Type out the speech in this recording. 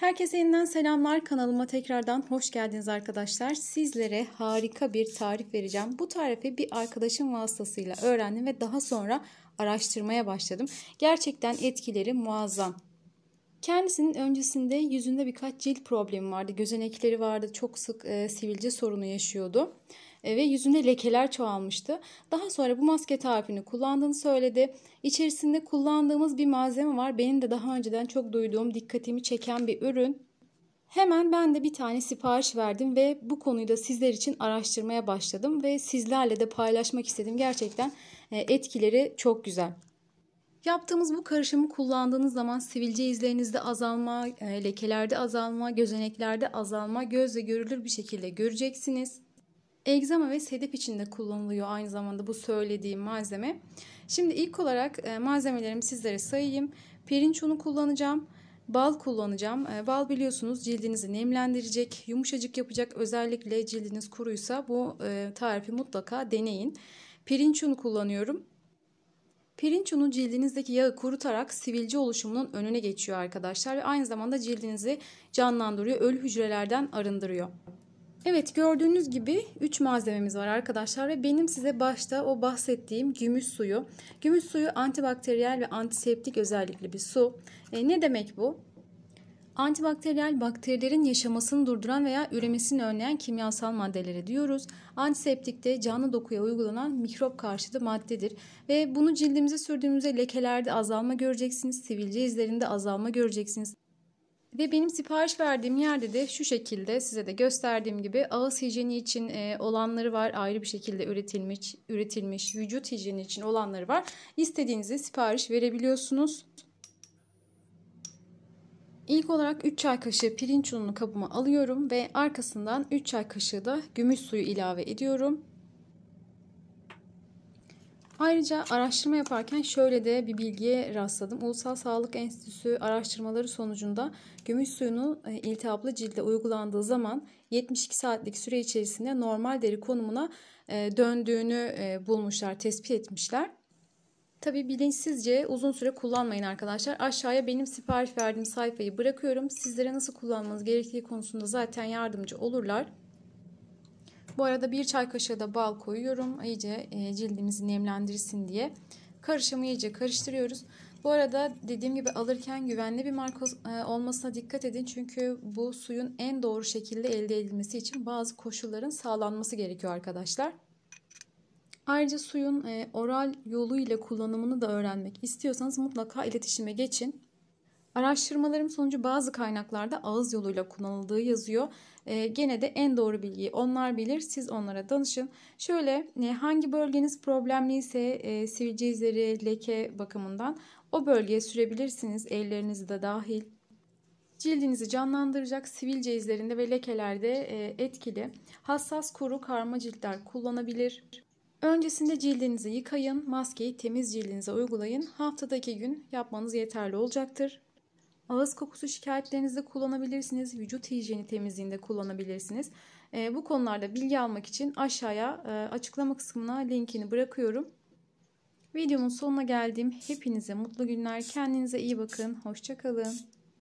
Herkese yeniden selamlar. Kanalıma tekrardan hoş geldiniz arkadaşlar. Sizlere harika bir tarif vereceğim. Bu tarifi bir arkadaşım vasıtasıyla öğrendim ve daha sonra araştırmaya başladım. Gerçekten etkileri muazzam. Kendisinin öncesinde yüzünde birkaç cilt problemi vardı. Gözenekleri vardı. Çok sık e, sivilce sorunu yaşıyordu. E, ve yüzünde lekeler çoğalmıştı. Daha sonra bu maske tarifini kullandığını söyledi. İçerisinde kullandığımız bir malzeme var. Benim de daha önceden çok duyduğum, dikkatimi çeken bir ürün. Hemen ben de bir tane sipariş verdim ve bu konuyu da sizler için araştırmaya başladım ve sizlerle de paylaşmak istedim. Gerçekten e, etkileri çok güzel. Yaptığımız bu karışımı kullandığınız zaman sivilce izlerinizde azalma, e, lekelerde azalma, gözeneklerde azalma gözle görülür bir şekilde göreceksiniz egzama ve sedip de kullanılıyor aynı zamanda bu söylediğim malzeme. Şimdi ilk olarak e, malzemelerimi sizlere sayayım. Pirinç unu kullanacağım. Bal kullanacağım. E, bal biliyorsunuz cildinizi nemlendirecek, yumuşacık yapacak. Özellikle cildiniz kuruysa bu e, tarifi mutlaka deneyin. Pirinç unu kullanıyorum. Pirinç unu cildinizdeki yağı kurutarak sivilce oluşumunun önüne geçiyor arkadaşlar ve aynı zamanda cildinizi canlandırıyor, ölü hücrelerden arındırıyor. Evet gördüğünüz gibi 3 malzememiz var arkadaşlar ve benim size başta o bahsettiğim gümüş suyu. Gümüş suyu antibakteriyel ve antiseptik özellikli bir su. E, ne demek bu? Antibakteriyel bakterilerin yaşamasını durduran veya üremesini önleyen kimyasal maddelere diyoruz. Antiseptik de canlı dokuya uygulanan mikrop karşıtı maddedir. Ve bunu cildimize sürdüğümüzde lekelerde azalma göreceksiniz, sivilce izlerinde azalma göreceksiniz. Ve benim sipariş verdiğim yerde de şu şekilde size de gösterdiğim gibi ağız hijyeni için e, olanları var. Ayrı bir şekilde üretilmiş, üretilmiş vücut hijyeni için olanları var. İstediğinizi sipariş verebiliyorsunuz. İlk olarak 3 çay kaşığı pirinç ununu kabıma alıyorum ve arkasından 3 çay kaşığı da gümüş suyu ilave ediyorum. Ayrıca araştırma yaparken şöyle de bir bilgiye rastladım. Ulusal Sağlık Enstitüsü araştırmaları sonucunda gümüş suyunun e, iltihaplı cilde uygulandığı zaman 72 saatlik süre içerisinde normal deri konumuna e, döndüğünü e, bulmuşlar, tespit etmişler. Tabi bilinçsizce uzun süre kullanmayın arkadaşlar. Aşağıya benim sipariş verdiğim sayfayı bırakıyorum. Sizlere nasıl kullanmanız gerektiği konusunda zaten yardımcı olurlar. Bu arada bir çay kaşığı da bal koyuyorum. İyice e, cildimizi nemlendirsin diye. Karışımı iyice karıştırıyoruz. Bu arada dediğim gibi alırken güvenli bir marka e, olmasına dikkat edin. Çünkü bu suyun en doğru şekilde elde edilmesi için bazı koşulların sağlanması gerekiyor arkadaşlar. Ayrıca suyun e, oral yoluyla kullanımını da öğrenmek istiyorsanız mutlaka iletişime geçin. Araştırmalarım sonucu bazı kaynaklarda ağız yoluyla kullanıldığı yazıyor. E, gene de en doğru bilgiyi onlar bilir. Siz onlara danışın. Şöyle e, hangi bölgeniz problemliyse e, sivilce izleri, leke bakımından o bölgeye sürebilirsiniz. Ellerinizi de dahil. Cildinizi canlandıracak sivilce izlerinde ve lekelerde e, etkili. Hassas kuru karma ciltler kullanabilir. Öncesinde cildinizi yıkayın, maskeyi temiz cildinize uygulayın. Haftadaki gün yapmanız yeterli olacaktır. Ağız kokusu şikayetlerinizde kullanabilirsiniz. Vücut hijyeni temizliğinde kullanabilirsiniz. E, bu konularda bilgi almak için aşağıya e, açıklama kısmına linkini bırakıyorum. Videomun sonuna geldim. Hepinize mutlu günler. Kendinize iyi bakın. Hoşçakalın.